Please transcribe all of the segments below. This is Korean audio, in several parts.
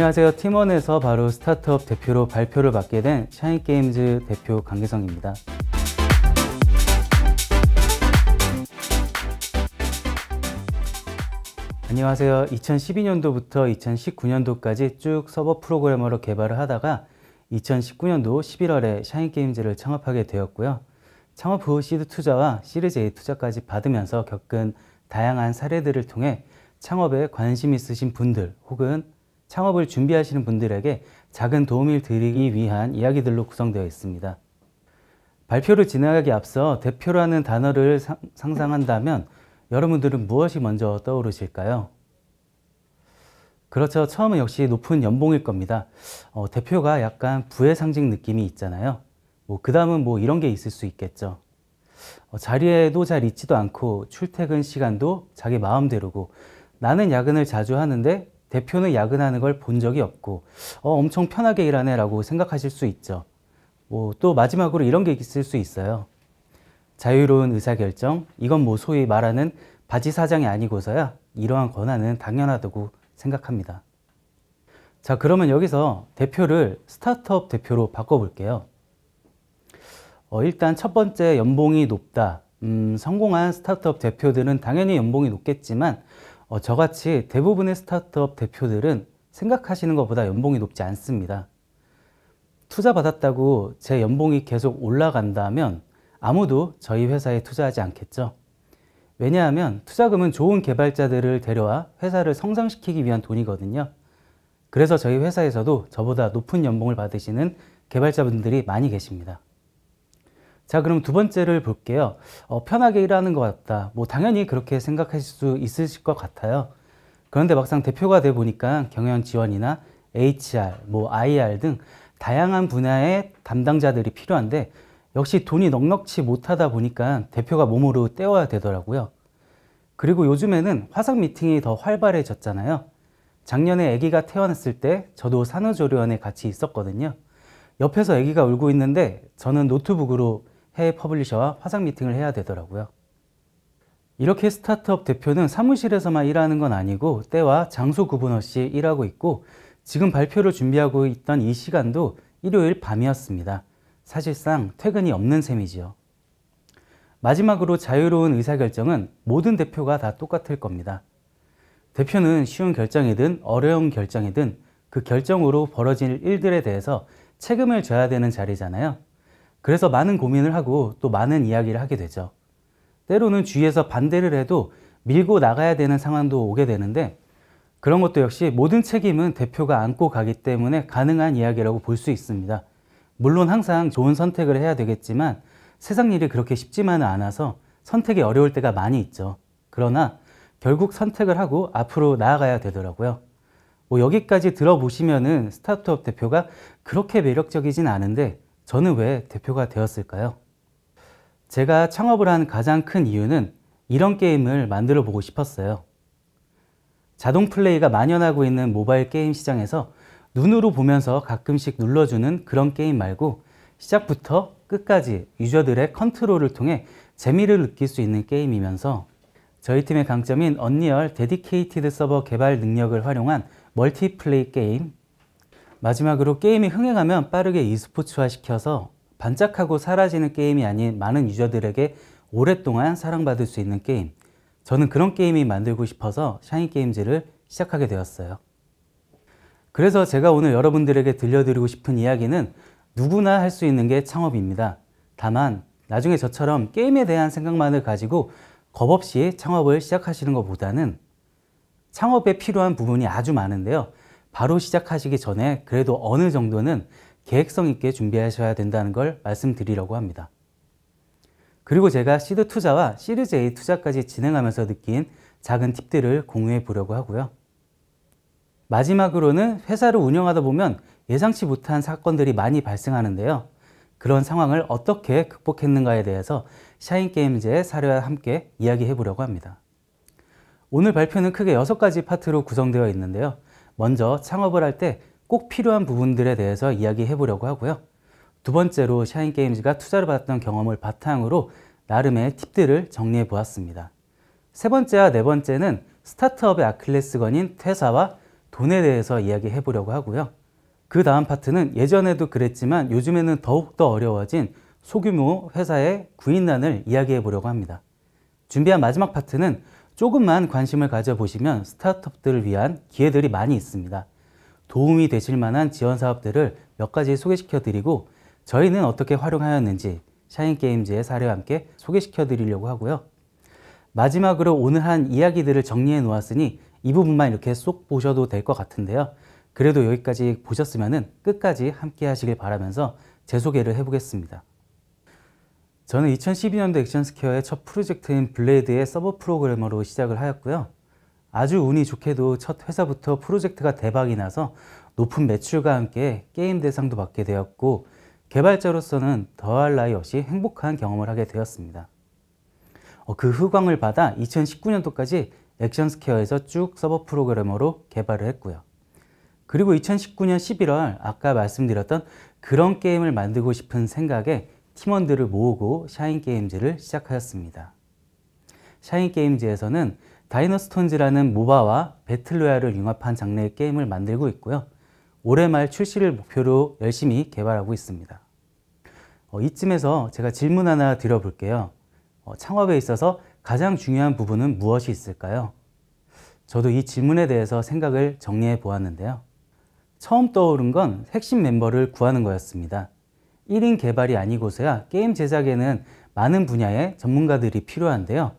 안녕하세요. 팀원에서 바로 스타트업 대표로 발표를 받게된 샤인게임즈 대표 강기성입니다. 안녕하세요. 2012년도부터 2019년도까지 쭉 서버 프로그래머로 개발을 하다가 2019년도 11월에 샤인게임즈를 창업하게 되었고요. 창업 후 시드 투자와 시리즈 A 투자까지 받으면서 겪은 다양한 사례들을 통해 창업에 관심 있으신 분들 혹은 창업을 준비하시는 분들에게 작은 도움을 드리기 위한 이야기들로 구성되어 있습니다. 발표를 진행하기 앞서 대표라는 단어를 상상한다면 여러분들은 무엇이 먼저 떠오르실까요? 그렇죠. 처음은 역시 높은 연봉일 겁니다. 어, 대표가 약간 부의 상징 느낌이 있잖아요. 뭐, 그 다음은 뭐 이런 게 있을 수 있겠죠. 어, 자리에도 잘 있지도 않고 출퇴근 시간도 자기 마음대로고 나는 야근을 자주 하는데 대표는 야근하는 걸 본 적이 없고 어, 엄청 편하게 일하네 라고 생각하실 수 있죠. 뭐, 또 마지막으로 이런 게 있을 수 있어요. 자유로운 의사결정, 이건 뭐 소위 말하는 바지 사장이 아니고서야 이러한 권한은 당연하다고 생각합니다. 자, 그러면 여기서 대표를 스타트업 대표로 바꿔볼게요. 어, 일단 첫 번째 연봉이 높다. 음, 성공한 스타트업 대표들은 당연히 연봉이 높겠지만 어, 저같이 대부분의 스타트업 대표들은 생각하시는 것보다 연봉이 높지 않습니다. 투자 받았다고 제 연봉이 계속 올라간다면 아무도 저희 회사에 투자하지 않겠죠. 왜냐하면 투자금은 좋은 개발자들을 데려와 회사를 성장시키기 위한 돈이거든요. 그래서 저희 회사에서도 저보다 높은 연봉을 받으시는 개발자분들이 많이 계십니다. 자, 그럼 두 번째를 볼게요. 어, 편하게 일하는 것 같다. 뭐 당연히 그렇게 생각하실 수 있으실 것 같아요. 그런데 막상 대표가 돼 보니까 경영 지원이나 HR, 뭐 IR 등 다양한 분야의 담당자들이 필요한데 역시 돈이 넉넉치 못하다 보니까 대표가 몸으로 떼어야 되더라고요. 그리고 요즘에는 화상 미팅이 더 활발해졌잖아요. 작년에 아기가 태어났을 때 저도 산후조리원에 같이 있었거든요. 옆에서 아기가 울고 있는데 저는 노트북으로 해외 퍼블리셔와 화상 미팅을 해야 되더라고요. 이렇게 스타트업 대표는 사무실에서만 일하는 건 아니고 때와 장소 구분 없이 일하고 있고 지금 발표를 준비하고 있던 이 시간도 일요일 밤이었습니다. 사실상 퇴근이 없는 셈이지요. 마지막으로 자유로운 의사결정은 모든 대표가 다 똑같을 겁니다. 대표는 쉬운 결정이든 어려운 결정이든 그 결정으로 벌어질 일들에 대해서 책임을 져야 되는 자리잖아요. 그래서 많은 고민을 하고 또 많은 이야기를 하게 되죠. 때로는 주위에서 반대를 해도 밀고 나가야 되는 상황도 오게 되는데 그런 것도 역시 모든 책임은 대표가 안고 가기 때문에 가능한 이야기라고 볼 수 있습니다. 물론 항상 좋은 선택을 해야 되겠지만 세상 일이 그렇게 쉽지만은 않아서 선택이 어려울 때가 많이 있죠. 그러나 결국 선택을 하고 앞으로 나아가야 되더라고요. 뭐 여기까지 들어보시면은 스타트업 대표가 그렇게 매력적이진 않은데 저는 왜 대표가 되었을까요? 제가 창업을 한 가장 큰 이유는 이런 게임을 만들어 보고 싶었어요. 자동 플레이가 만연하고 있는 모바일 게임 시장에서 눈으로 보면서 가끔씩 눌러주는 그런 게임 말고 시작부터 끝까지 유저들의 컨트롤을 통해 재미를 느낄 수 있는 게임이면서 저희 팀의 강점인 언리얼 데디케이티드 서버 개발 능력을 활용한 멀티플레이 게임 마지막으로 게임이 흥행하면 빠르게 e스포츠화시켜서 반짝하고 사라지는 게임이 아닌 많은 유저들에게 오랫동안 사랑받을 수 있는 게임 저는 그런 게임이 만들고 싶어서 샤인게임즈를 시작하게 되었어요. 그래서 제가 오늘 여러분들에게 들려드리고 싶은 이야기는 누구나 할 수 있는 게 창업입니다. 다만 나중에 저처럼 게임에 대한 생각만을 가지고 겁없이 창업을 시작하시는 것보다는 창업에 필요한 부분이 아주 많은데요. 바로 시작하시기 전에 그래도 어느 정도는 계획성 있게 준비하셔야 된다는 걸 말씀드리려고 합니다. 그리고 제가 시드 투자와 시리즈 A 투자까지 진행하면서 느낀 작은 팁들을 공유해 보려고 하고요. 마지막으로는 회사를 운영하다 보면 예상치 못한 사건들이 많이 발생하는데요. 그런 상황을 어떻게 극복했는가에 대해서 샤인게임즈의 사례와 함께 이야기해 보려고 합니다. 오늘 발표는 크게 6가지 파트로 구성되어 있는데요. 먼저 창업을 할 때 꼭 필요한 부분들에 대해서 이야기해 보려고 하고요. 두 번째로 샤인게임즈가 투자를 받았던 경험을 바탕으로 나름의 팁들을 정리해 보았습니다. 세 번째와 네 번째는 스타트업의 아킬레스건인 퇴사와 돈에 대해서 이야기해 보려고 하고요. 그 다음 파트는 예전에도 그랬지만 요즘에는 더욱더 어려워진 소규모 회사의 구인난을 이야기해 보려고 합니다. 준비한 마지막 파트는 조금만 관심을 가져보시면 스타트업들을 위한 기회들이 많이 있습니다. 도움이 되실 만한 지원 사업들을 몇 가지 소개시켜 드리고 저희는 어떻게 활용하였는지 샤인게임즈의 사례와 함께 소개시켜 드리려고 하고요. 마지막으로 오늘 한 이야기들을 정리해 놓았으니 이 부분만 이렇게 쏙 보셔도 될 것 같은데요. 그래도 여기까지 보셨으면 끝까지 함께 하시길 바라면서 재 소개를 해보겠습니다. 저는 2012년도 액션스퀘어의 첫 프로젝트인 블레이드의 서버 프로그래머로 시작을 하였고요. 아주 운이 좋게도 첫 회사부터 프로젝트가 대박이 나서 높은 매출과 함께 게임 대상도 받게 되었고 개발자로서는 더할 나위 없이 행복한 경험을 하게 되었습니다. 어, 그 후광을 받아 2019년도까지 액션스퀘어에서 쭉 서버 프로그래머로 개발을 했고요. 그리고 2019년 11월 아까 말씀드렸던 그런 게임을 만들고 싶은 생각에 팀원들을 모으고 샤인게임즈를 시작하였습니다. 샤인게임즈에서는 다이너스톤즈라는 모바와 배틀로얄을 융합한 장르의 게임을 만들고 있고요. 올해 말 출시를 목표로 열심히 개발하고 있습니다. 어, 이쯤에서 제가 질문 하나 드려볼게요. 어, 창업에 있어서 가장 중요한 부분은 무엇이 있을까요? 저도 이 질문에 대해서 생각을 정리해 보았는데요. 처음 떠오른 건 핵심 멤버를 구하는 거였습니다. 1인 개발이 아니고서야 게임 제작에는 많은 분야의 전문가들이 필요한데요.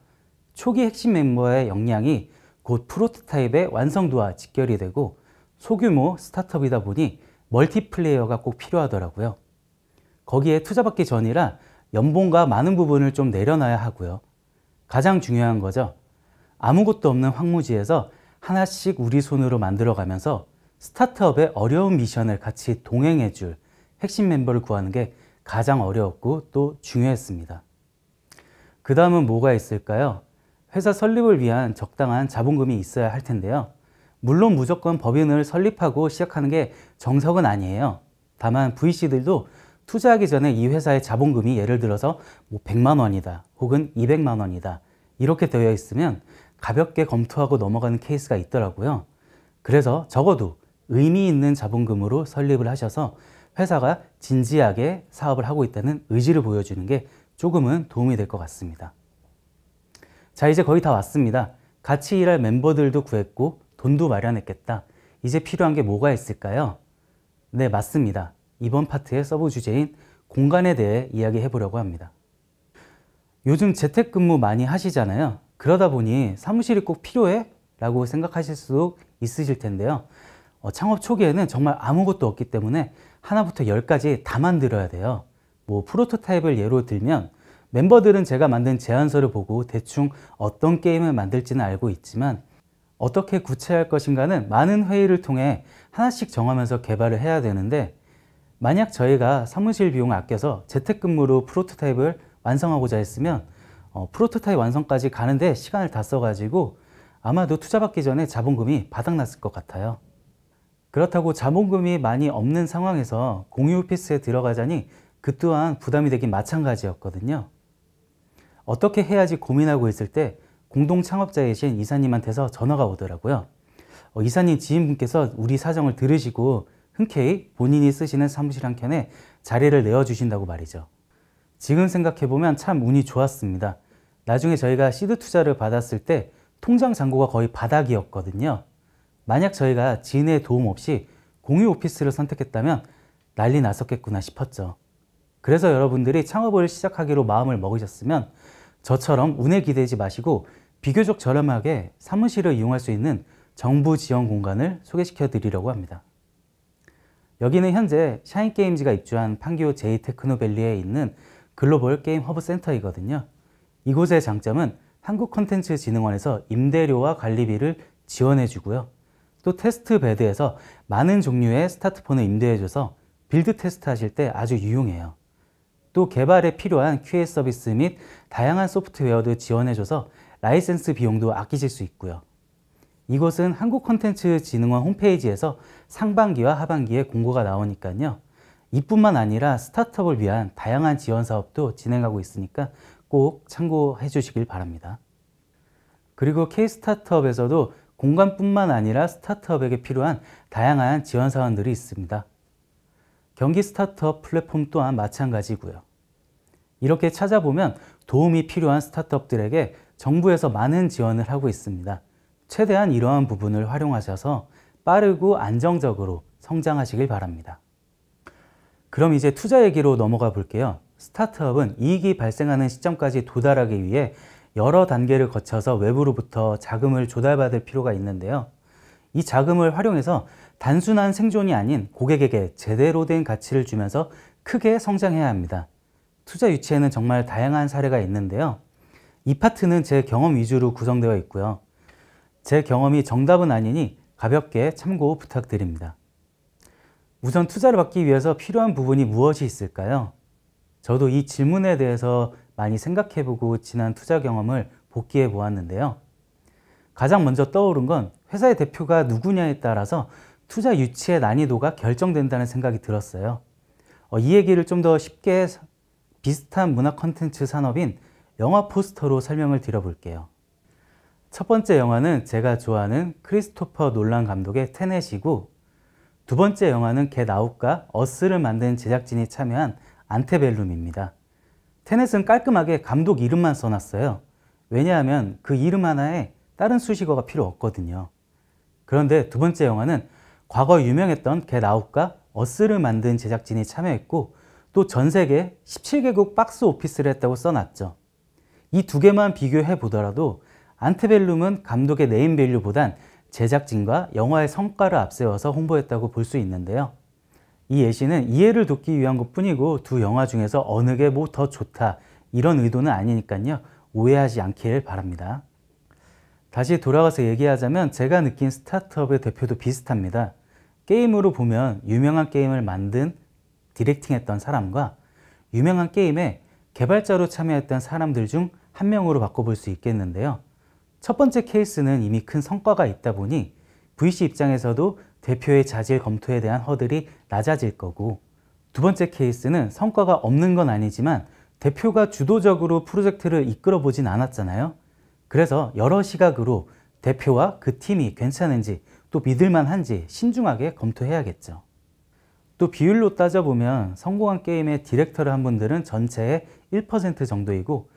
초기 핵심 멤버의 역량이 곧 프로토타입의 완성도와 직결이 되고 소규모 스타트업이다 보니 멀티플레이어가 꼭 필요하더라고요. 거기에 투자받기 전이라 연봉과 많은 부분을 좀 내려놔야 하고요. 가장 중요한 거죠. 아무것도 없는 황무지에서 하나씩 우리 손으로 만들어가면서 스타트업의 어려운 미션을 같이 동행해 줄 핵심 멤버를 구하는 게 가장 어려웠고 또 중요했습니다. 그 다음은 뭐가 있을까요? 회사 설립을 위한 적당한 자본금이 있어야 할 텐데요. 물론 무조건 법인을 설립하고 시작하는 게 정석은 아니에요. 다만 VC들도 투자하기 전에 이 회사의 자본금이 예를 들어서 뭐 100만 원이다 혹은 200만 원이다 이렇게 되어 있으면 가볍게 검토하고 넘어가는 케이스가 있더라고요. 그래서 적어도 의미 있는 자본금으로 설립을 하셔서 회사가 진지하게 사업을 하고 있다는 의지를 보여주는 게 조금은 도움이 될 것 같습니다. 자, 이제 거의 다 왔습니다. 같이 일할 멤버들도 구했고 돈도 마련했겠다. 이제 필요한 게 뭐가 있을까요? 네, 맞습니다. 이번 파트의 서브 주제인 공간에 대해 이야기해 보려고 합니다. 요즘 재택근무 많이 하시잖아요. 그러다 보니 사무실이 꼭 필요해? 라고 생각하실 수 있으실 텐데요. 어, 창업 초기에는 정말 아무것도 없기 때문에 하나부터 열까지 다 만들어야 돼요. 뭐 프로토타입을 예로 들면 멤버들은 제가 만든 제안서를 보고 대충 어떤 게임을 만들지는 알고 있지만 어떻게 구체할 것인가는 많은 회의를 통해 하나씩 정하면서 개발을 해야 되는데 만약 저희가 사무실 비용을 아껴서 재택근무로 프로토타입을 완성하고자 했으면 어, 프로토타입 완성까지 가는데 시간을 다 써가지고 아마도 투자받기 전에 자본금이 바닥났을 것 같아요. 그렇다고 자본금이 많이 없는 상황에서 공유 오피스에 들어가자니 그 또한 부담이 되긴 마찬가지였거든요. 어떻게 해야지 고민하고 있을 때 공동 창업자이신 이사님한테서 전화가 오더라고요. 어, 이사님 지인분께서 우리 사정을 들으시고 흔쾌히 본인이 쓰시는 사무실 한 켠에 자리를 내어주신다고 말이죠. 지금 생각해보면 참 운이 좋았습니다. 나중에 저희가 시드 투자를 받았을 때 통장 잔고가 거의 바닥이었거든요. 만약 저희가 지인의 도움 없이 공유 오피스를 선택했다면 난리 났었겠구나 싶었죠. 그래서 여러분들이 창업을 시작하기로 마음을 먹으셨으면 저처럼 운에 기대지 마시고 비교적 저렴하게 사무실을 이용할 수 있는 정부 지원 공간을 소개시켜 드리려고 합니다. 여기는 현재 샤인게임즈가 입주한 판교 제이테크노밸리에 있는 글로벌 게임 허브 센터이거든요. 이곳의 장점은 한국콘텐츠진흥원에서 임대료와 관리비를 지원해주고요. 또 테스트 배드에서 많은 종류의 스타트폰을 임대해줘서 빌드 테스트 하실 때 아주 유용해요. 또 개발에 필요한 QA 서비스 및 다양한 소프트웨어도 지원해줘서 라이센스 비용도 아끼실 수 있고요. 이곳은 한국콘텐츠진흥원 홈페이지에서 상반기와 하반기에 공고가 나오니까요. 이뿐만 아니라 스타트업을 위한 다양한 지원 사업도 진행하고 있으니까 꼭 참고해 주시길 바랍니다. 그리고 K 스타트업에서도 공간뿐만 아니라 스타트업에게 필요한 다양한 지원 사원들이 있습니다. 경기 스타트업 플랫폼 또한 마찬가지고요. 이렇게 찾아보면 도움이 필요한 스타트업들에게 정부에서 많은 지원을 하고 있습니다. 최대한 이러한 부분을 활용하셔서 빠르고 안정적으로 성장하시길 바랍니다. 그럼 이제 투자 얘기로 넘어가 볼게요. 스타트업은 이익이 발생하는 시점까지 도달하기 위해 여러 단계를 거쳐서 외부로부터 자금을 조달받을 필요가 있는데요. 이 자금을 활용해서 단순한 생존이 아닌 고객에게 제대로 된 가치를 주면서 크게 성장해야 합니다. 투자 유치에는 정말 다양한 사례가 있는데요. 이 파트는 제 경험 위주로 구성되어 있고요. 제 경험이 정답은 아니니 가볍게 참고 부탁드립니다. 우선 투자를 받기 위해서 필요한 부분이 무엇이 있을까요? 저도 이 질문에 대해서 많이 생각해보고 지난 투자 경험을 복기해 보았는데요. 가장 먼저 떠오른 건 회사의 대표가 누구냐에 따라서 투자 유치의 난이도가 결정된다는 생각이 들었어요. 어, 이 얘기를 좀 더 쉽게 비슷한 문화 컨텐츠 산업인 영화 포스터로 설명을 드려볼게요. 첫 번째 영화는 제가 좋아하는 크리스토퍼 놀란 감독의 테넷이고 두 번째 영화는 겟 아웃과 어스를 만든 제작진이 참여한 안테벨룸입니다. 테넷은 깔끔하게 감독 이름만 써놨어요. 왜냐하면 그 이름 하나에 다른 수식어가 필요 없거든요. 그런데 두 번째 영화는 과거 유명했던 겟아웃과 어스를 만든 제작진이 참여했고 또 전 세계 17개국 박스 오피스를 했다고 써놨죠. 이 두 개만 비교해 보더라도 안테벨룸은 감독의 네임밸류보단 제작진과 영화의 성과를 앞세워서 홍보했다고 볼 수 있는데요. 이 예시는 이해를 돕기 위한 것 뿐이고 두 영화 중에서 어느 게 뭐 더 좋다 이런 의도는 아니니까요. 오해하지 않길 바랍니다. 다시 돌아가서 얘기하자면 제가 느낀 스타트업의 대표도 비슷합니다. 게임으로 보면 유명한 게임을 만든 디렉팅했던 사람과 유명한 게임에 개발자로 참여했던 사람들 중 한 명으로 바꿔볼 수 있겠는데요. 첫 번째 케이스는 이미 큰 성과가 있다 보니 VC 입장에서도 대표의 자질 검토에 대한 허들이 낮아질 거고 두 번째 케이스는 성과가 없는 건 아니지만 대표가 주도적으로 프로젝트를 이끌어 보진 않았잖아요. 그래서 여러 시각으로 대표와 그 팀이 괜찮은지 또 믿을만한지 신중하게 검토해야겠죠. 또 비율로 따져보면 성공한 게임의 디렉터를 한 분들은 전체의 1% 정도이고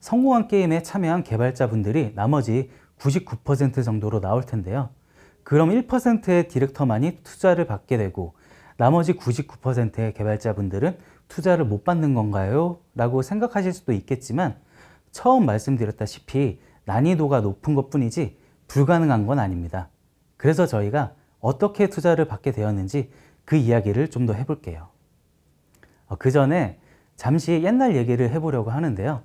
성공한 게임에 참여한 개발자분들이 나머지 99% 정도로 나올 텐데요. 그럼 1%의 디렉터만이 투자를 받게 되고 나머지 99%의 개발자분들은 투자를 못 받는 건가요? 라고 생각하실 수도 있겠지만 처음 말씀드렸다시피 난이도가 높은 것 뿐이지 불가능한 건 아닙니다. 그래서 저희가 어떻게 투자를 받게 되었는지 그 이야기를 좀 더 해볼게요. 어, 그 전에 잠시 옛날 얘기를 해보려고 하는데요.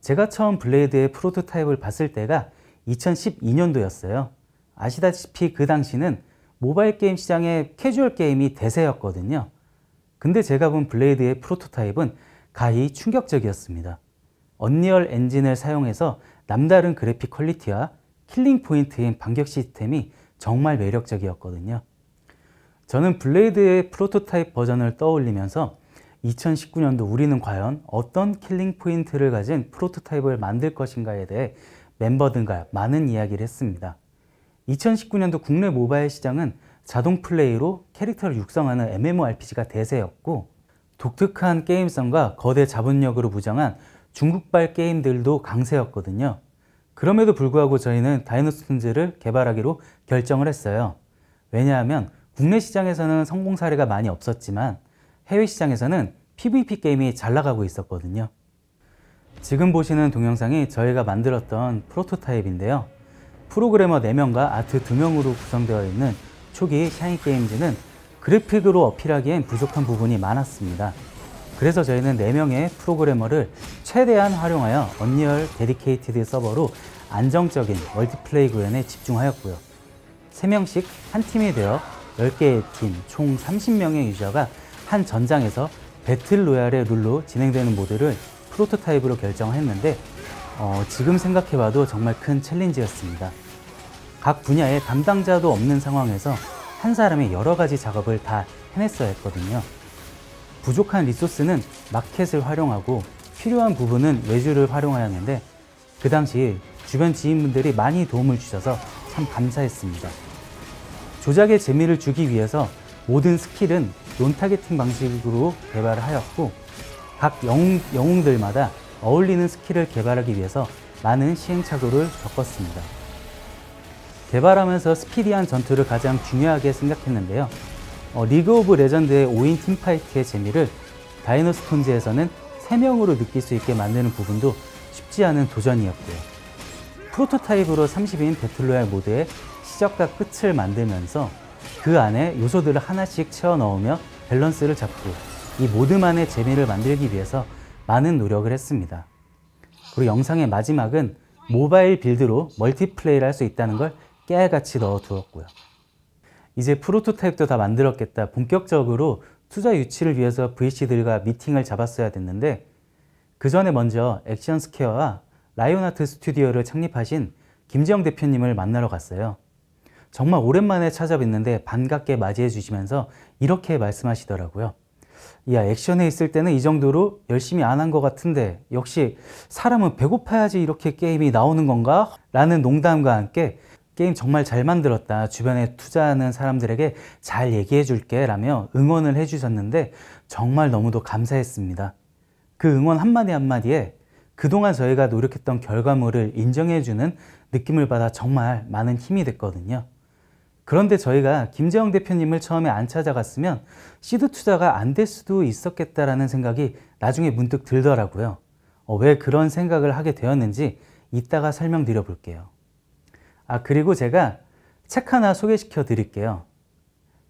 제가 처음 블레이드의 프로토타입을 봤을 때가 2012년도였어요. 아시다시피 그 당시는 모바일 게임 시장의 캐주얼 게임이 대세였거든요. 근데 제가 본 블레이드의 프로토타입은 가히 충격적이었습니다. 언리얼 엔진을 사용해서 남다른 그래픽 퀄리티와 킬링 포인트인 반격 시스템이 정말 매력적이었거든요. 저는 블레이드의 프로토타입 버전을 떠올리면서 2019년도 우리는 과연 어떤 킬링 포인트를 가진 프로토타입을 만들 것인가에 대해 멤버들과 많은 이야기를 했습니다. 2019년도 국내 모바일 시장은 자동 플레이로 캐릭터를 육성하는 MMORPG가 대세였고 독특한 게임성과 거대 자본력으로 무장한 중국발 게임들도 강세였거든요. 그럼에도 불구하고 저희는 다이노스톤즈를 개발하기로 결정을 했어요. 왜냐하면 국내 시장에서는 성공 사례가 많이 없었지만 해외 시장에서는 PVP 게임이 잘 나가고 있었거든요. 지금 보시는 동영상이 저희가 만들었던 프로토타입인데요. 프로그래머 4명과 아트 2명으로 구성되어 있는 초기 샤이 게임즈는 그래픽으로 어필하기엔 부족한 부분이 많았습니다. 그래서 저희는 4명의 프로그래머를 최대한 활용하여 언리얼 데디케이티드 서버로 안정적인 멀티플레이 구현에 집중하였고요. 3명씩 한 팀이 되어 10개의 팀, 총 30명의 유저가 한 전장에서 배틀로얄의 룰로 진행되는 모드를 프로토타입으로 결정했는데 어, 지금 생각해봐도 정말 큰 챌린지였습니다. 각 분야의 담당자도 없는 상황에서 한 사람이 여러 가지 작업을 다 해냈어야 했거든요. 부족한 리소스는 마켓을 활용하고 필요한 부분은 외주를 활용하는데그 당시 주변 지인분들이 많이 도움을 주셔서 참 감사했습니다. 조작의 재미를 주기 위해서 모든 스킬은 논타겟팅 방식으로 개발하였고 각 영웅, 영웅들마다 어울리는 스킬을 개발하기 위해서 많은 시행착오를 겪었습니다. 개발하면서 스피디한 전투를 가장 중요하게 생각했는데요. 어, 리그 오브 레전드의 5인 팀파이트의 재미를 다이노스톤즈에서는 3명으로 느낄 수 있게 만드는 부분도 쉽지 않은 도전이었고요. 프로토타입으로 30인 배틀로얄 모드의 시작과 끝을 만들면서 그 안에 요소들을 하나씩 채워 넣으며 밸런스를 잡고 이 모드만의 재미를 만들기 위해서 많은 노력을 했습니다. 그리고 영상의 마지막은 모바일 빌드로 멀티플레이를 할 수 있다는 걸 깨알같이 넣어두었고요. 이제 프로토타입도 다 만들었겠다. 본격적으로 투자 유치를 위해서 VC들과 미팅을 잡았어야 됐는데 그 전에 먼저 액션스퀘어와 라이온아트 스튜디오를 창립하신 김지영 대표님을 만나러 갔어요. 정말 오랜만에 찾아뵙는데 반갑게 맞이해 주시면서 이렇게 말씀하시더라고요. 야 액션에 있을 때는 이 정도로 열심히 안 한 것 같은데 역시 사람은 배고파야지 이렇게 게임이 나오는 건가? 라는 농담과 함께 게임 정말 잘 만들었다 주변에 투자하는 사람들에게 잘 얘기해 줄게 라며 응원을 해주셨는데 정말 너무도 감사했습니다 그 응원 한마디 한마디에 그동안 저희가 노력했던 결과물을 인정해주는 느낌을 받아 정말 많은 힘이 됐거든요 그런데 저희가 김재영 대표님을 처음에 안 찾아갔으면 시드 투자가 안 될 수도 있었겠다라는 생각이 나중에 문득 들더라고요. 어, 왜 그런 생각을 하게 되었는지 이따가 설명드려 볼게요. 아, 그리고 제가 책 하나 소개시켜 드릴게요.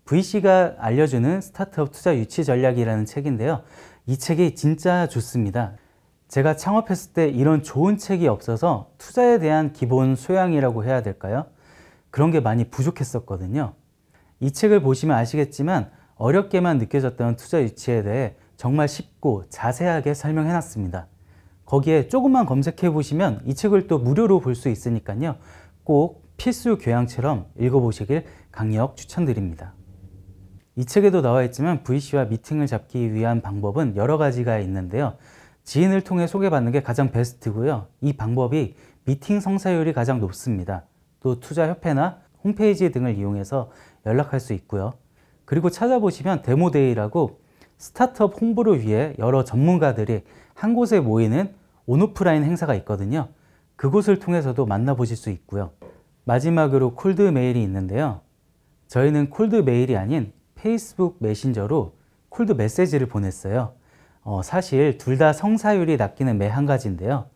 VC가 알려주는 스타트업 투자 유치 전략이라는 책인데요. 이 책이 진짜 좋습니다. 제가 창업했을 때 이런 좋은 책이 없어서 투자에 대한 기본 소양이라고 해야 될까요? 그런 게 많이 부족했었거든요. 이 책을 보시면 아시겠지만 어렵게만 느껴졌던 투자 유치에 대해 정말 쉽고 자세하게 설명해 놨습니다. 거기에 조금만 검색해 보시면 이 책을 또 무료로 볼 수 있으니까요. 꼭 필수 교양처럼 읽어보시길 강력 추천드립니다. 이 책에도 나와 있지만 VC와 미팅을 잡기 위한 방법은 여러 가지가 있는데요. 지인을 통해 소개받는 게 가장 베스트고요. 이 방법이 미팅 성사율이 가장 높습니다. 또 투자협회나 홈페이지 등을 이용해서 연락할 수 있고요. 그리고 찾아보시면 데모데이라고 스타트업 홍보를 위해 여러 전문가들이 한 곳에 모이는 온오프라인 행사가 있거든요. 그곳을 통해서도 만나보실 수 있고요. 마지막으로 콜드 메일이 있는데요. 저희는 콜드 메일이 아닌 페이스북 메신저로 콜드 메시지를 보냈어요. 어, 사실 둘 다 성사율이 낮기는 매 한 가지인데요.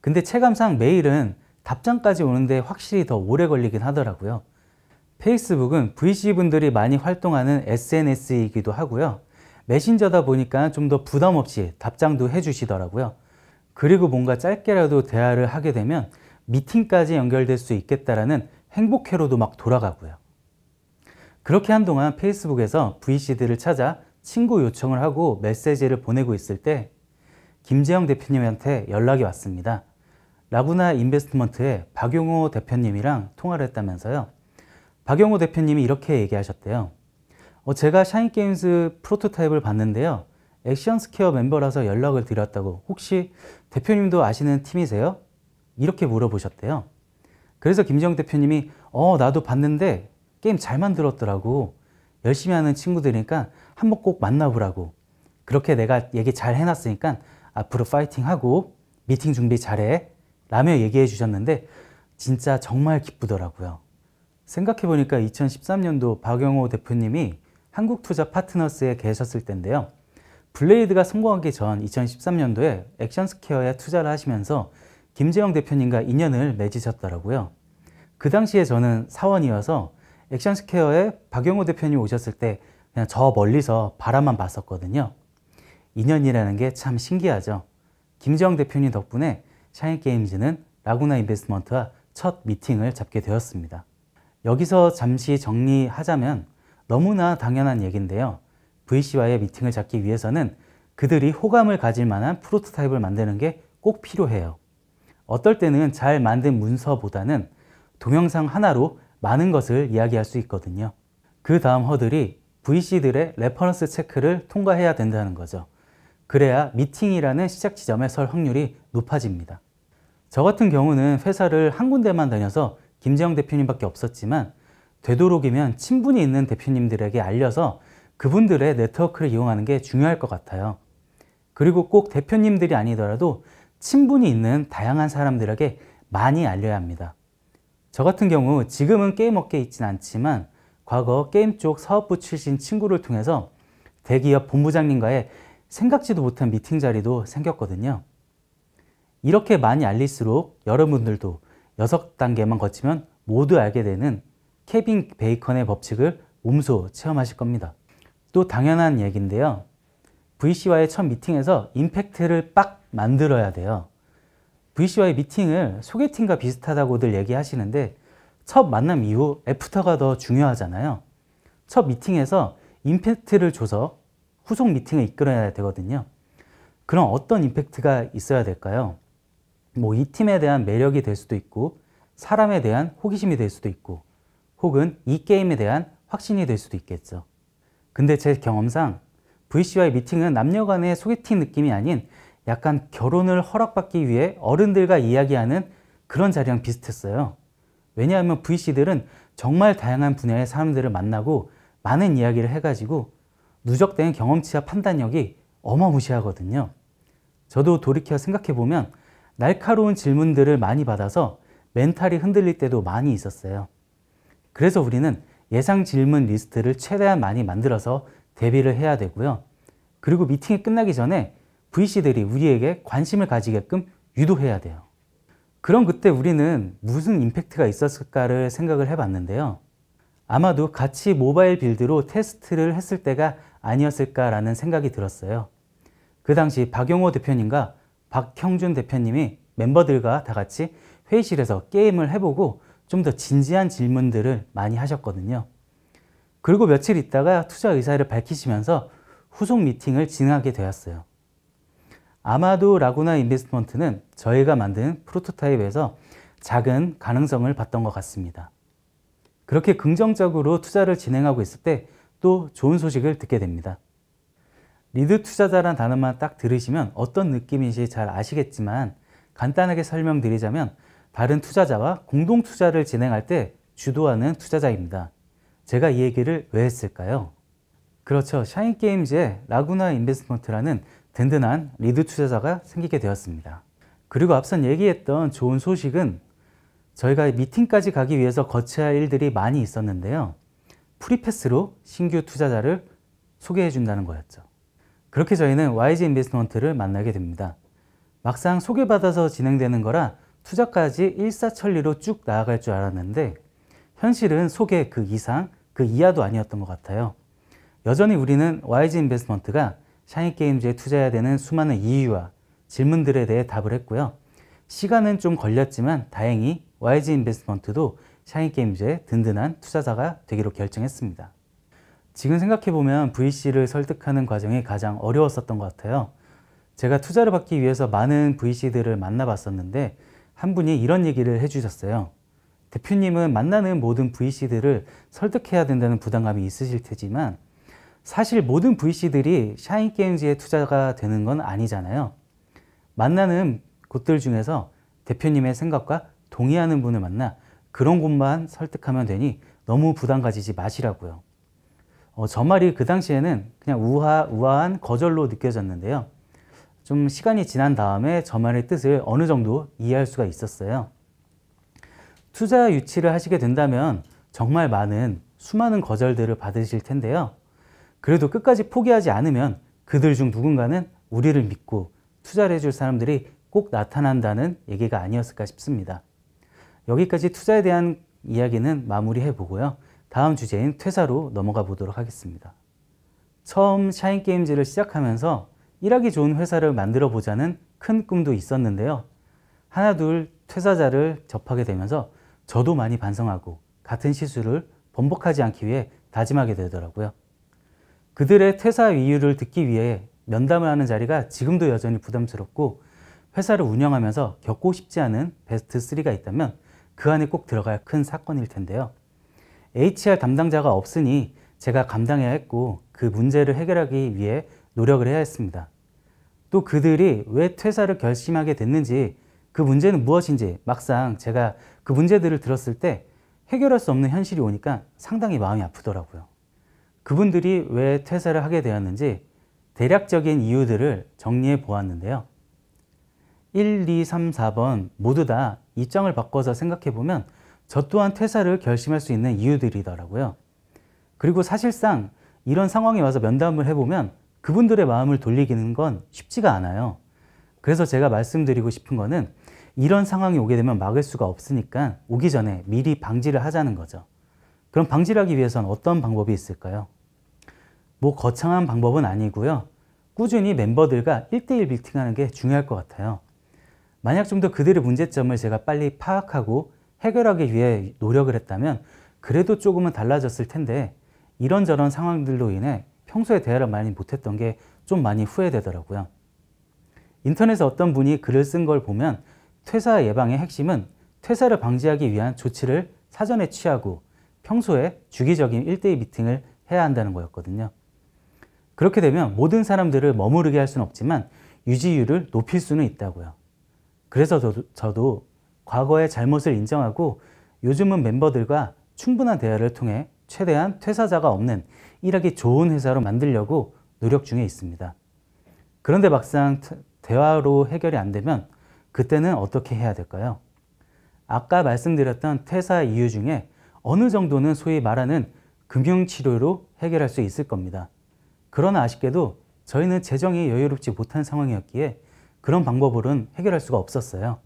근데 체감상 메일은 답장까지 오는데 확실히 더 오래 걸리긴 하더라고요. 페이스북은 VC분들이 많이 활동하는 SNS이기도 하고요. 메신저다 보니까 좀 더 부담 없이 답장도 해주시더라고요. 그리고 뭔가 짧게라도 대화를 하게 되면 미팅까지 연결될 수 있겠다라는 행복회로도 막 돌아가고요. 그렇게 한동안 페이스북에서 VC들을 찾아 친구 요청을 하고 메시지를 보내고 있을 때 김재영 대표님한테 연락이 왔습니다. 라구나 인베스트먼트의 박용호 대표님이랑 통화를 했다면서요. 박용호 대표님이 이렇게 얘기하셨대요. 어, 제가 샤인게임즈 프로토타입을 봤는데요. 액션스퀘어 멤버라서 연락을 드렸다고 혹시 대표님도 아시는 팀이세요? 이렇게 물어보셨대요. 그래서 김정영 대표님이 어 나도 봤는데 게임 잘 만들었더라고 열심히 하는 친구들이니까 한 번 꼭 만나보라고 그렇게 내가 얘기 잘 해놨으니까 앞으로 파이팅하고 미팅 준비 잘해 라며 얘기해 주셨는데 진짜 정말 기쁘더라고요. 생각해보니까 2013년도 박영호 대표님이 한국투자 파트너스에 계셨을 때인데요. 블레이드가 성공하기 전 2013년도에 액션스퀘어에 투자를 하시면서 김재영 대표님과 인연을 맺으셨더라고요. 그 당시에 저는 사원이어서 액션스퀘어에 박영호 대표님 오셨을 때 그냥 저 멀리서 바라만 봤었거든요. 인연이라는 게 참 신기하죠. 김재영 대표님 덕분에 샤인게임즈는 라구나 인베스트먼트와 첫 미팅을 잡게 되었습니다. 여기서 잠시 정리하자면 너무나 당연한 얘기인데요. VC와의 미팅을 잡기 위해서는 그들이 호감을 가질 만한 프로토타입을 만드는 게 꼭 필요해요. 어떨 때는 잘 만든 문서보다는 동영상 하나로 많은 것을 이야기할 수 있거든요. 그 다음 허들이 VC들의 레퍼런스 체크를 통과해야 된다는 거죠. 그래야 미팅이라는 시작 지점에 설 확률이 높아집니다. 저 같은 경우는 회사를 한 군데만 다녀서 김재형 대표님밖에 없었지만 되도록이면 친분이 있는 대표님들에게 알려서 그분들의 네트워크를 이용하는 게 중요할 것 같아요. 그리고 꼭 대표님들이 아니더라도 친분이 있는 다양한 사람들에게 많이 알려야 합니다. 저 같은 경우 지금은 게임 업계에 있진 않지만 과거 게임 쪽 사업부 출신 친구를 통해서 대기업 본부장님과의 생각지도 못한 미팅 자리도 생겼거든요. 이렇게 많이 알릴수록 여러분들도 6단계만 거치면 모두 알게 되는 케빈 베이컨의 법칙을 몸소 체험하실 겁니다. 또 당연한 얘기인데요. VC와의 첫 미팅에서 임팩트를 빡 만들어야 돼요. VC와의 미팅을 소개팅과 비슷하다고들 얘기하시는데 첫 만남 이후 애프터가 더 중요하잖아요. 첫 미팅에서 임팩트를 줘서 후속 미팅을 이끌어야 되거든요. 그럼 어떤 임팩트가 있어야 될까요? 뭐이 팀에 대한 매력이 될 수도 있고 사람에 대한 호기심이 될 수도 있고 혹은 이 게임에 대한 확신이 될 수도 있겠죠. 근데 제 경험상 VC와의 미팅은 남녀 간의 소개팅 느낌이 아닌 약간 결혼을 허락받기 위해 어른들과 이야기하는 그런 자리랑 비슷했어요. 왜냐하면 VC들은 정말 다양한 분야의 사람들을 만나고 많은 이야기를 해가지고 누적된 경험치와 판단력이 어마무시하거든요. 저도 돌이켜 생각해보면 날카로운 질문들을 많이 받아서 멘탈이 흔들릴 때도 많이 있었어요. 그래서 우리는 예상 질문 리스트를 최대한 많이 만들어서 대비를 해야 되고요. 그리고 미팅이 끝나기 전에 VC들이 우리에게 관심을 가지게끔 유도해야 돼요. 그럼 그때 우리는 무슨 임팩트가 있었을까를 생각을 해봤는데요. 아마도 같이 모바일 빌드로 테스트를 했을 때가 아니었을까라는 생각이 들었어요. 그 당시 박용호 대표님과 박형준 대표님이 멤버들과 다 같이 회의실에서 게임을 해보고 좀 더 진지한 질문들을 많이 하셨거든요. 그리고 며칠 있다가 투자 의사를 밝히시면서 후속 미팅을 진행하게 되었어요. 아마도 라구나 인베스트먼트는 저희가 만든 프로토타입에서 작은 가능성을 봤던 것 같습니다. 그렇게 긍정적으로 투자를 진행하고 있을 때 또 좋은 소식을 듣게 됩니다. 리드 투자자란 단어만 딱 들으시면 어떤 느낌인지 잘 아시겠지만 간단하게 설명드리자면 다른 투자자와 공동 투자를 진행할 때 주도하는 투자자입니다. 제가 이 얘기를 왜 했을까요? 그렇죠. 샤인게임즈의 라구나 인베스먼트라는 든든한 리드 투자자가 생기게 되었습니다. 그리고 앞선 얘기했던 좋은 소식은 저희가 미팅까지 가기 위해서 거쳐야 할 일들이 많이 있었는데요. 프리패스로 신규 투자자를 소개해 준다는 거였죠. 그렇게 저희는 YG 인베스트먼트를 만나게 됩니다. 막상 소개받아서 진행되는 거라 투자까지 일사천리로 쭉 나아갈 줄 알았는데 현실은 소개 그 이상, 그 이하도 아니었던 것 같아요. 여전히 우리는 YG 인베스트먼트가 샤인게임즈에 투자해야 되는 수많은 이유와 질문들에 대해 답을 했고요. 시간은 좀 걸렸지만 다행히 YG 인베스트먼트도 샤인게임즈의 든든한 투자자가 되기로 결정했습니다. 지금 생각해보면 VC를 설득하는 과정이 가장 어려웠었던 것 같아요. 제가 투자를 받기 위해서 많은 VC들을 만나봤었는데 한 분이 이런 얘기를 해주셨어요. 대표님은 만나는 모든 VC들을 설득해야 된다는 부담감이 있으실 테지만 사실 모든 VC들이 샤인게임즈의 투자가 되는 건 아니잖아요. 만나는 곳들 중에서 대표님의 생각과 동의하는 분을 만나 그런 곳만 설득하면 되니 너무 부담 가지지 마시라고요. 어, 저 말이 그 당시에는 그냥 우하, 우아한 거절로 느껴졌는데요. 좀 시간이 지난 다음에 저 말의 뜻을 어느 정도 이해할 수가 있었어요. 투자 유치를 하시게 된다면 정말 많은 수많은 거절들을 받으실 텐데요. 그래도 끝까지 포기하지 않으면 그들 중 누군가는 우리를 믿고 투자를 해줄 사람들이 꼭 나타난다는 얘기가 아니었을까 싶습니다. 여기까지 투자에 대한 이야기는 마무리해보고요. 다음 주제인 퇴사로 넘어가 보도록 하겠습니다. 처음 샤인게임즈를 시작하면서 일하기 좋은 회사를 만들어 보자는 큰 꿈도 있었는데요. 하나둘 퇴사자를 접하게 되면서 저도 많이 반성하고 같은 실수를 번복하지 않기 위해 다짐하게 되더라고요. 그들의 퇴사 이유를 듣기 위해 면담을 하는 자리가 지금도 여전히 부담스럽고 회사를 운영하면서 겪고 싶지 않은 베스트 3가 있다면 그 안에 꼭들어가야큰 사건일 텐데요. HR 담당자가 없으니 제가 감당해야 했고 그 문제를 해결하기 위해 노력을 해야 했습니다. 또 그들이 왜 퇴사를 결심하게 됐는지 그 문제는 무엇인지 막상 제가 그 문제들을 들었을 때 해결할 수 없는 현실이 오니까 상당히 마음이 아프더라고요. 그분들이 왜 퇴사를 하게 되었는지 대략적인 이유들을 정리해 보았는데요. 1, 2, 3, 4번 모두 다 입장을 바꿔서 생각해 보면 저 또한 퇴사를 결심할 수 있는 이유들이더라고요. 그리고 사실상 이런 상황에 와서 면담을 해보면 그분들의 마음을 돌리기는 건 쉽지가 않아요. 그래서 제가 말씀드리고 싶은 거는 이런 상황이 오게 되면 막을 수가 없으니까 오기 전에 미리 방지를 하자는 거죠. 그럼 방지를 하기 위해선 어떤 방법이 있을까요? 뭐 거창한 방법은 아니고요. 꾸준히 멤버들과 1대1 빌팅하는게 중요할 것 같아요. 만약 좀 더 그들의 문제점을 제가 빨리 파악하고 해결하기 위해 노력을 했다면 그래도 조금은 달라졌을 텐데 이런저런 상황들로 인해 평소에 대화를 많이 못했던 게 좀 많이 후회되더라고요. 인터넷에 어떤 분이 글을 쓴 걸 보면 퇴사 예방의 핵심은 퇴사를 방지하기 위한 조치를 사전에 취하고 평소에 주기적인 일대일 미팅을 해야 한다는 거였거든요. 그렇게 되면 모든 사람들을 머무르게 할 수는 없지만 유지율을 높일 수는 있다고요. 그래서 저도, 저도 과거의 잘못을 인정하고 요즘은 멤버들과 충분한 대화를 통해 최대한 퇴사자가 없는 일하기 좋은 회사로 만들려고 노력 중에 있습니다. 그런데 막상 대화로 해결이 안 되면 그때는 어떻게 해야 될까요? 아까 말씀드렸던 퇴사 이유 중에 어느 정도는 소위 말하는 금융치료로 해결할 수 있을 겁니다. 그러나 아쉽게도 저희는 재정이 여유롭지 못한 상황이었기에 그런 방법으로는 해결할 수가 없었어요.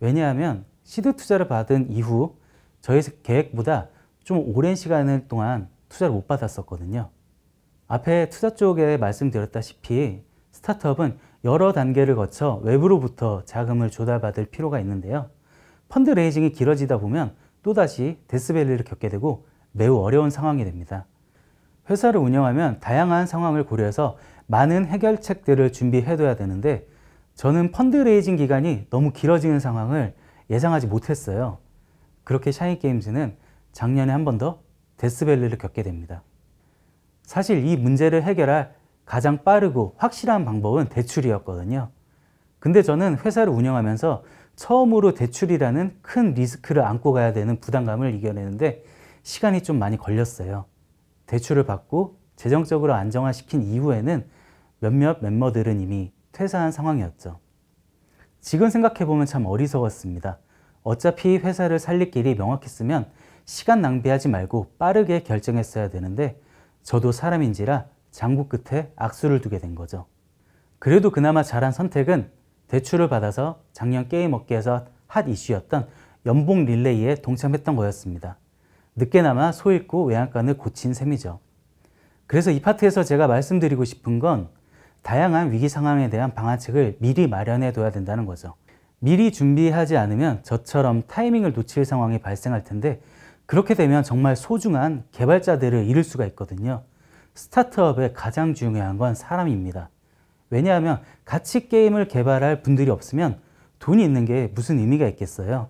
왜냐하면 시드 투자를 받은 이후 저희 계획보다 좀 오랜 시간을 동안 투자를 못 받았었거든요. 앞에 투자 쪽에 말씀드렸다시피 스타트업은 여러 단계를 거쳐 외부로부터 자금을 조달받을 필요가 있는데요. 펀드레이징이 길어지다 보면 또다시 데스밸리를 겪게 되고 매우 어려운 상황이 됩니다. 회사를 운영하면 다양한 상황을 고려해서 많은 해결책들을 준비해둬야 되는데 저는 펀드레이징 기간이 너무 길어지는 상황을 예상하지 못했어요. 그렇게 샤이게임즈는 작년에 한 번 더 데스밸리를 겪게 됩니다. 사실 이 문제를 해결할 가장 빠르고 확실한 방법은 대출이었거든요. 근데 저는 회사를 운영하면서 처음으로 대출이라는 큰 리스크를 안고 가야 되는 부담감을 이겨내는데 시간이 좀 많이 걸렸어요. 대출을 받고 재정적으로 안정화시킨 이후에는 몇몇 멤버들은 이미 퇴사한 상황이었죠. 지금 생각해보면 참 어리석었습니다. 어차피 회사를 살릴 길이 명확했으면 시간 낭비하지 말고 빠르게 결정했어야 되는데 저도 사람인지라 장구 끝에 악수를 두게 된 거죠. 그래도 그나마 잘한 선택은 대출을 받아서 작년 게임 업계에서 핫 이슈였던 연봉 릴레이에 동참했던 거였습니다. 늦게나마 소 잃고 외양간을 고친 셈이죠. 그래서 이 파트에서 제가 말씀드리고 싶은 건 다양한 위기 상황에 대한 방아책을 미리 마련해 둬야 된다는 거죠. 미리 준비하지 않으면 저처럼 타이밍을 놓칠 상황이 발생할 텐데 그렇게 되면 정말 소중한 개발자들을 잃을 수가 있거든요. 스타트업의 가장 중요한 건 사람입니다. 왜냐하면 같이 게임을 개발할 분들이 없으면 돈이 있는 게 무슨 의미가 있겠어요.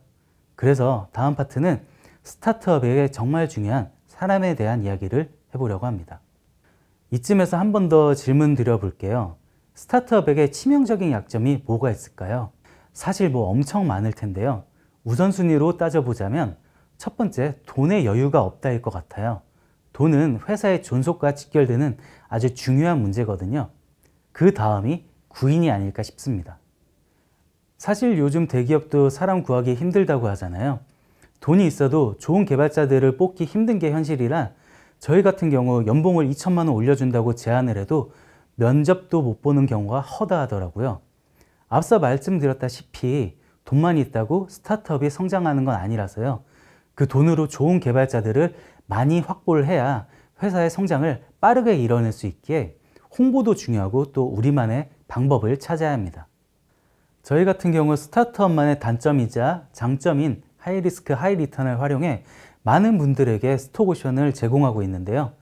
그래서 다음 파트는 스타트업에 게 정말 중요한 사람에 대한 이야기를 해보려고 합니다. 이쯤에서 한 번 더 질문 드려볼게요. 스타트업에게 치명적인 약점이 뭐가 있을까요? 사실 뭐 엄청 많을 텐데요. 우선순위로 따져보자면 첫 번째, 돈의 여유가 없다일 것 같아요. 돈은 회사의 존속과 직결되는 아주 중요한 문제거든요. 그 다음이 구인이 아닐까 싶습니다. 사실 요즘 대기업도 사람 구하기 힘들다고 하잖아요. 돈이 있어도 좋은 개발자들을 뽑기 힘든 게 현실이라 저희 같은 경우 연봉을 2천만 원 올려준다고 제안을 해도 면접도 못 보는 경우가 허다하더라고요. 앞서 말씀드렸다시피 돈만 있다고 스타트업이 성장하는 건 아니라서요. 그 돈으로 좋은 개발자들을 많이 확보를 해야 회사의 성장을 빠르게 이뤄낼 수 있기에 홍보도 중요하고 또 우리만의 방법을 찾아야 합니다. 저희 같은 경우 스타트업만의 단점이자 장점인 하이리스크 하이리턴을 활용해 많은 분들에게 스톡옵션을 제공하고 있는데요.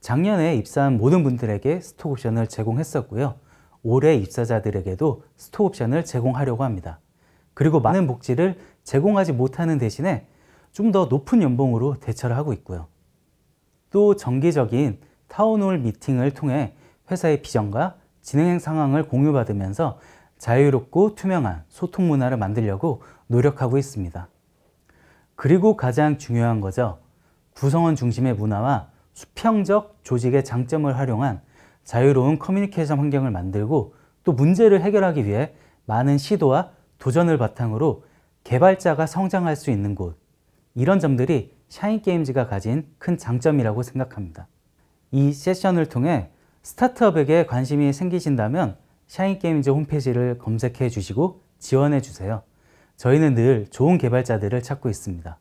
작년에 입사한 모든 분들에게 스톡옵션을 제공했었고요. 올해 입사자들에게도 스톡옵션을 제공하려고 합니다. 그리고 많은 복지를 제공하지 못하는 대신에 좀 더 높은 연봉으로 대처를 하고 있고요. 또 정기적인 타운홀 미팅을 통해 회사의 비전과 진행 상황을 공유받으면서 자유롭고 투명한 소통 문화를 만들려고 노력하고 있습니다. 그리고 가장 중요한 거죠. 구성원 중심의 문화와 수평적 조직의 장점을 활용한 자유로운 커뮤니케이션 환경을 만들고 또 문제를 해결하기 위해 많은 시도와 도전을 바탕으로 개발자가 성장할 수 있는 곳 이런 점들이 샤인게임즈가 가진 큰 장점이라고 생각합니다. 이 세션을 통해 스타트업에게 관심이 생기신다면 샤인게임즈 홈페이지를 검색해 주시고 지원해 주세요. 저희는 늘 좋은 개발자들을 찾고 있습니다.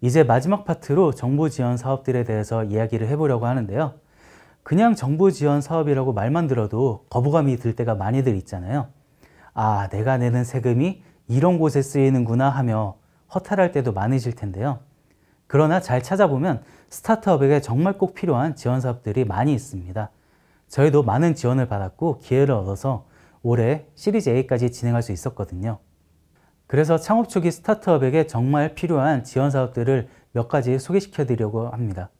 이제 마지막 파트로 정부 지원 사업들에 대해서 이야기를 해보려고 하는데요. 그냥 정부 지원 사업이라고 말만 들어도 거부감이 들 때가 많이들 있잖아요. 아, 내가 내는 세금이 이런 곳에 쓰이는구나 하며 허탈할 때도 많으실 텐데요. 그러나 잘 찾아보면 스타트업에게 정말 꼭 필요한 지원 사업들이 많이 있습니다. 저희도 많은 지원을 받았고 기회를 얻어서 올해 시리즈 A까지 진행할 수 있었거든요. 그래서 창업 초기 스타트업에게 정말 필요한 지원 사업들을 몇 가지 소개시켜 드리려고 합니다.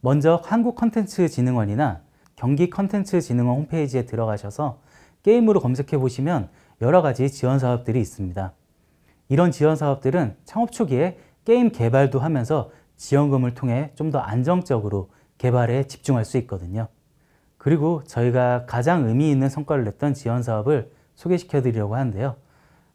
먼저 한국컨텐츠진흥원이나 경기컨텐츠진흥원 홈페이지에 들어가셔서 게임으로 검색해 보시면 여러 가지 지원 사업들이 있습니다. 이런 지원 사업들은 창업 초기에 게임 개발도 하면서 지원금을 통해 좀 더 안정적으로 개발에 집중할 수 있거든요. 그리고 저희가 가장 의미 있는 성과를 냈던 지원 사업을 소개시켜 드리려고 하는데요.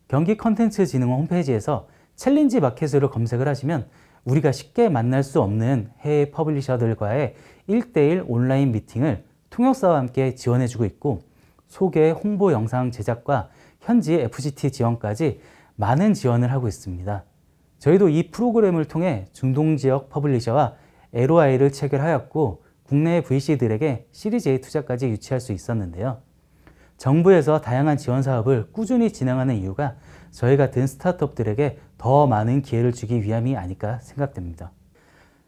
경기 컨텐츠진흥원 홈페이지에서 챌린지 마켓으로 검색을 하시면 우리가 쉽게 만날 수 없는 해외 퍼블리셔들과의 1대1 온라인 미팅을 통역사와 함께 지원해주고 있고 소개, 홍보 영상 제작과 현지 f g t 지원까지 많은 지원을 하고 있습니다. 저희도 이 프로그램을 통해 중동지역 퍼블리셔와 LOI를 체결하였고 국내 VC들에게 시리즈의 투자까지 유치할 수 있었는데요. 정부에서 다양한 지원 사업을 꾸준히 진행하는 이유가 저희 같은 스타트업들에게 더 많은 기회를 주기 위함이 아닐까 생각됩니다.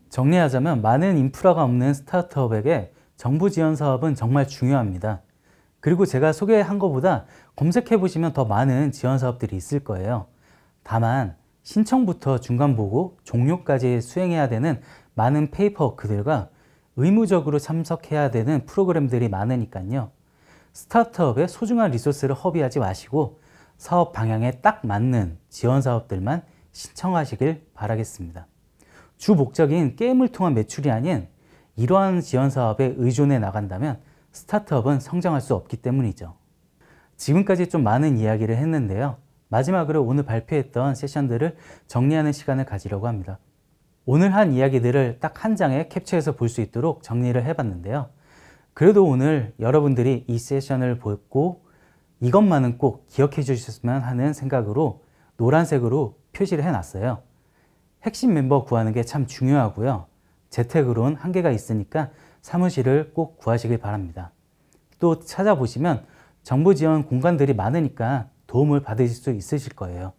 정리하자면 많은 인프라가 없는 스타트업에게 정부 지원 사업은 정말 중요합니다. 그리고 제가 소개한 것보다 검색해 보시면 더 많은 지원 사업들이 있을 거예요. 다만 신청부터 중간 보고 종료까지 수행해야 되는 많은 페이퍼 그들과 의무적으로 참석해야 되는 프로그램들이 많으니까요. 스타트업의 소중한 리소스를 허비하지 마시고 사업 방향에 딱 맞는 지원 사업들만 신청하시길 바라겠습니다. 주 목적인 게임을 통한 매출이 아닌 이러한 지원 사업에 의존해 나간다면 스타트업은 성장할 수 없기 때문이죠. 지금까지 좀 많은 이야기를 했는데요. 마지막으로 오늘 발표했던 세션들을 정리하는 시간을 가지려고 합니다. 오늘 한 이야기들을 딱 한 장에 캡처해서 볼 수 있도록 정리를 해봤는데요. 그래도 오늘 여러분들이 이 세션을 보고 이것만은 꼭 기억해 주셨으면 하는 생각으로 노란색으로 표시를 해놨어요. 핵심 멤버 구하는 게 참 중요하고요. 재택으론 한계가 있으니까 사무실을 꼭 구하시길 바랍니다. 또 찾아보시면 정부 지원 공간들이 많으니까 도움을 받으실 수 있으실 거예요.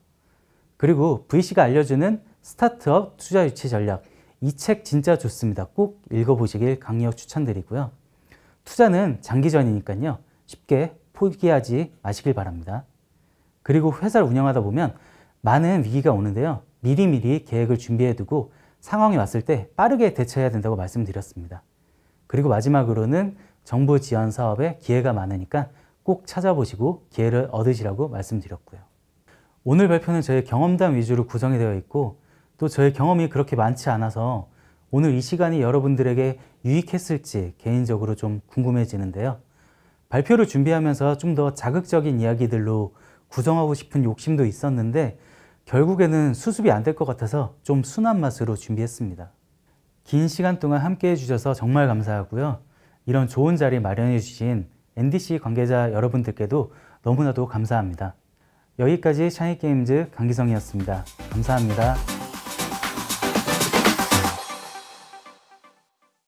그리고 VC가 알려주는 스타트업 투자 유치 전략 이 책 진짜 좋습니다. 꼭 읽어보시길 강력 추천드리고요. 투자는 장기전이니까요. 쉽게 포기하지 마시길 바랍니다. 그리고 회사를 운영하다 보면 많은 위기가 오는데요. 미리미리 계획을 준비해두고 상황이 왔을 때 빠르게 대처해야 된다고 말씀드렸습니다. 그리고 마지막으로는 정부 지원 사업에 기회가 많으니까 꼭 찾아보시고 기회를 얻으시라고 말씀드렸고요. 오늘 발표는 저의 경험담 위주로 구성이 되어 있고 또 저의 경험이 그렇게 많지 않아서 오늘 이 시간이 여러분들에게 유익했을지 개인적으로 좀 궁금해지는데요. 발표를 준비하면서 좀 더 자극적인 이야기들로 구성하고 싶은 욕심도 있었는데 결국에는 수습이 안 될 것 같아서 좀 순한 맛으로 준비했습니다. 긴 시간 동안 함께 해주셔서 정말 감사하고요. 이런 좋은 자리 마련해주신 NDC 관계자 여러분들께도 너무나도 감사합니다. 여기까지 샤이게임즈 강기성이었습니다. 감사합니다.